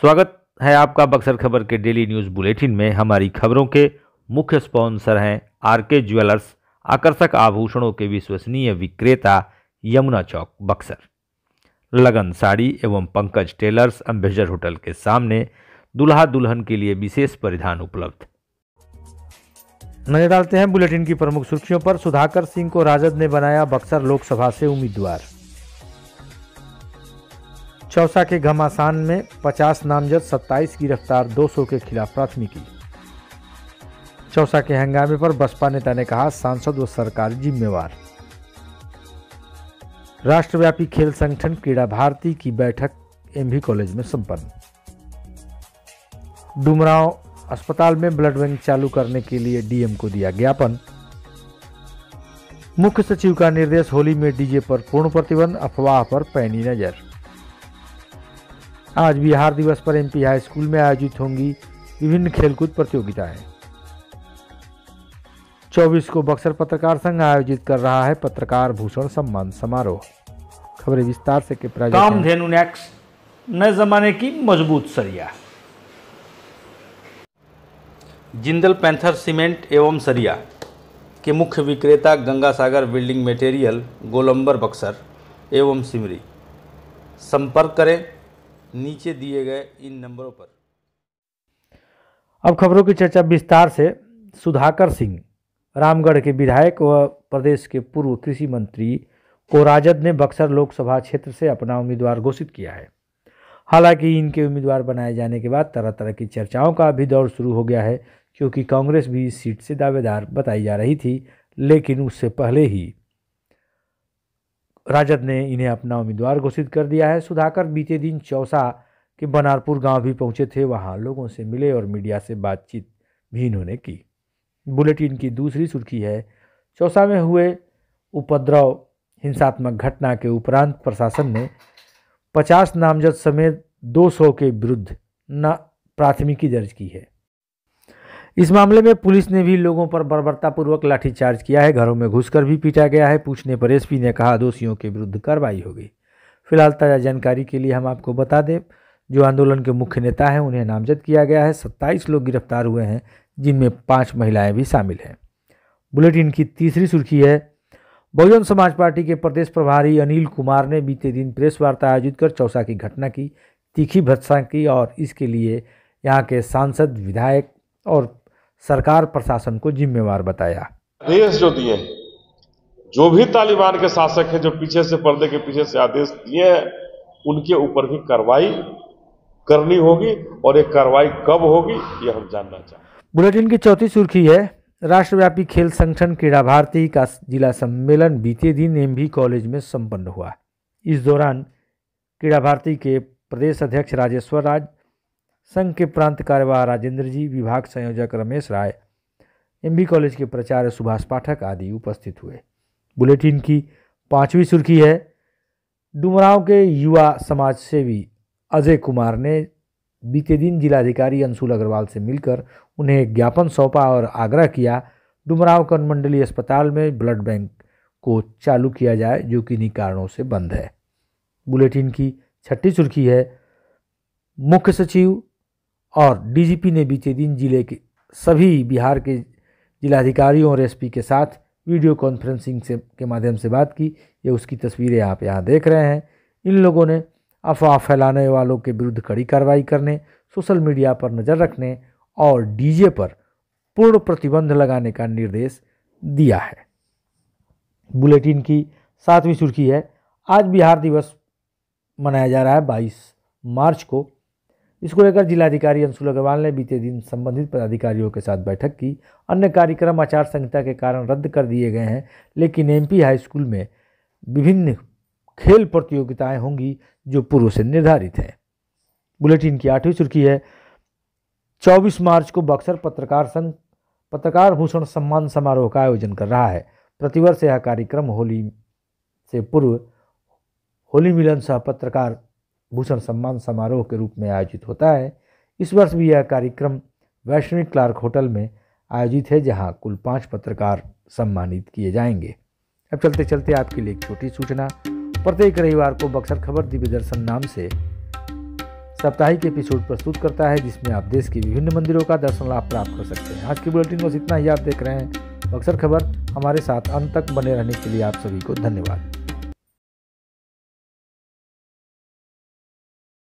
स्वागत है आपका बक्सर खबर के डेली न्यूज़ बुलेटिन में हमारी खबरों के मुख्य स्पॉन्सर हैं आरके ज्वेलर्स आकर्षक आभूषणों के विश्वसनीय विक्रेता यमुना चौक बक्सर लगन साड़ी एवं पंकज टेलर्स अम्बेजर होटल के सामने दुल्हा दुल्हन के लिए विशेष परिधान उपलब्ध नजर डालते हैं बुलेटिन की प्रमुख सुर्खियों पर सुधाकर सिंह को राजद ने बनाया बक्सर लोकसभा से उम्मीदवार चौसा के घमासान में 50 नामजद 27 की रफ्तार 200 के खिलाफ प्राथमिकी चौसा के हंगामे पर बसपा नेता ने कहा सांसद व सरकार जिम्मेवार राष्ट्रव्यापी खेल संगठन क्रीड़ा भारती की बैठक एमवी कॉलेज में संपन्न डुमराव अस्पताल में ब्लड बैंक चालू करने के लिए डीएम को दिया ज्ञापन मुख्य सचिव का निर्देश होली में डीजे पर पूर्ण प्रतिबंध अफवाह पर पैनी नजर आज बिहार दिवस पर एमपी हाई स्कूल में आयोजित होंगी विभिन्न खेलकूद प्रतियोगिताएं 24 को बक्सर पत्रकार संघ आयोजित कर रहा है पत्रकार भूषण सम्मान समारोह खबरें विस्तार से के धेनु नए जमाने की मजबूत सरिया जिंदल पैंथर सीमेंट एवं सरिया के मुख्य विक्रेता गंगा सागर बिल्डिंग मटेरियल गोलंबर बक्सर एवं सिमरी संपर्क करें नीचे दिए गए इन नंबरों पर अब खबरों की चर्चा विस्तार से सुधाकर सिंह रामगढ़ के विधायक व प्रदेश के पूर्व कृषि मंत्री को राजद ने बक्सर लोकसभा क्षेत्र से अपना उम्मीदवार घोषित किया है हालांकि इनके उम्मीदवार बनाए जाने के बाद तरह तरह की चर्चाओं का भी दौर शुरू हो गया है क्योंकि कांग्रेस भी इस सीट से दावेदार बताई जा रही थी लेकिन उससे पहले ही राजद ने इन्हें अपना उम्मीदवार घोषित कर दिया है सुधाकर बीते दिन चौसा के बनारपुर गांव भी पहुंचे थे वहां लोगों से मिले और मीडिया से बातचीत भी इन्होंने की बुलेटिन की दूसरी सुर्खी है चौसा में हुए उपद्रव हिंसात्मक घटना के उपरांत प्रशासन ने 50 नामजद समेत 200 के विरुद्ध न प्राथमिकी दर्ज की है इस मामले में पुलिस ने भी लोगों पर बर्बरतापूर्वक लाठीचार्ज किया है घरों में घुसकर भी पीटा गया है पूछने पर एसपी ने कहा दोषियों के विरुद्ध कार्रवाई होगी फिलहाल ताज़ा जानकारी के लिए हम आपको बता दें जो आंदोलन के मुख्य नेता हैं उन्हें नामजद किया गया है सत्ताईस लोग गिरफ्तार हुए हैं जिनमें पाँच महिलाएँ भी शामिल हैं बुलेटिन की तीसरी सुर्खी है बहुजन समाज पार्टी के प्रदेश प्रभारी अनिल कुमार ने बीते दिन प्रेस वार्ता आयोजित कर चौसा की घटना की तीखी भत्सा की और इसके लिए यहाँ के सांसद विधायक और सरकार प्रशासन को जिम्मेवार बताया आदेश जो दिए जो भी तालिबान के शासक हैं जो पीछे से पर्दे के पीछे से आदेश दिए हैं उनके ऊपर भी कार्रवाई करनी होगी और ये कार्रवाई कब होगी ये हम जानना चाहें बुलेटिन की चौथी सुर्खी है राष्ट्रव्यापी खेल संगठन क्रीड़ा भारती का जिला सम्मेलन बीते दिन एम कॉलेज में संपन्न हुआ इस दौरान क्रीड़ा भारती के प्रदेश अध्यक्ष राजेश्वर राज संघ के प्रांत कार्यवाह राजेंद्र जी विभाग संयोजक रमेश राय एमबी कॉलेज के प्राचार्य सुभाष पाठक आदि उपस्थित हुए बुलेटिन की पांचवी सुर्खी है डुमराव के युवा समाज सेवी अजय कुमार ने बीते दिन जिलाधिकारी अंशुल अग्रवाल से मिलकर उन्हें एक ज्ञापन सौंपा और आग्रह किया डुमराव अनुमंडलीय अस्पताल में ब्लड बैंक को चालू किया जाए जो कि इन्हीं कारणों से बंद है बुलेटिन की छठी सुर्खी है मुख्य सचिव और डीजीपी ने बीते दिन जिले के सभी बिहार के जिलाधिकारियों और एसपी के साथ वीडियो कॉन्फ्रेंसिंग से के माध्यम से बात की ये उसकी तस्वीरें आप यहाँ देख रहे हैं इन लोगों ने अफवाह फैलाने वालों के विरुद्ध कड़ी कार्रवाई करने सोशल मीडिया पर नज़र रखने और डीजे पर पूर्ण प्रतिबंध लगाने का निर्देश दिया है बुलेटिन की सातवीं सुर्खी है आज बिहार दिवस मनाया जा रहा है 22 मार्च को इसको लेकर जिलाधिकारी अंशुल अग्रवाल ने बीते दिन संबंधित पदाधिकारियों के साथ बैठक की अन्य कार्यक्रम आचार संहिता के कारण रद्द कर दिए गए हैं लेकिन एमपी हाई स्कूल में विभिन्न खेल प्रतियोगिताएं होंगी जो पूर्व से निर्धारित हैं बुलेटिन की आठवीं सुर्खी है 24 मार्च को बक्सर पत्रकार संघ पत्रकार भूषण सम्मान समारोह का आयोजन कर रहा है प्रतिवर्ष यह कार्यक्रम होली से पूर्व होली मिलन सह पत्रकार भूषण सम्मान समारोह के रूप में आयोजित होता है इस वर्ष भी यह कार्यक्रम वैष्णविक क्लार्क होटल में आयोजित है जहां कुल पाँच पत्रकार सम्मानित किए जाएंगे अब चलते चलते आपके लिए एक छोटी सूचना प्रत्येक रविवार को बक्सर खबर दिव्य दर्शन नाम से साप्ताहिक एपिसोड प्रस्तुत करता है जिसमें आप देश के विभिन्न मंदिरों का दर्शन लाभ प्राप्त कर सकते हैं आज की बुलेटिन बस इतना ही आप देख रहे हैं बक्सर खबर हमारे साथ अंत तक बने रहने के लिए आप सभी को धन्यवाद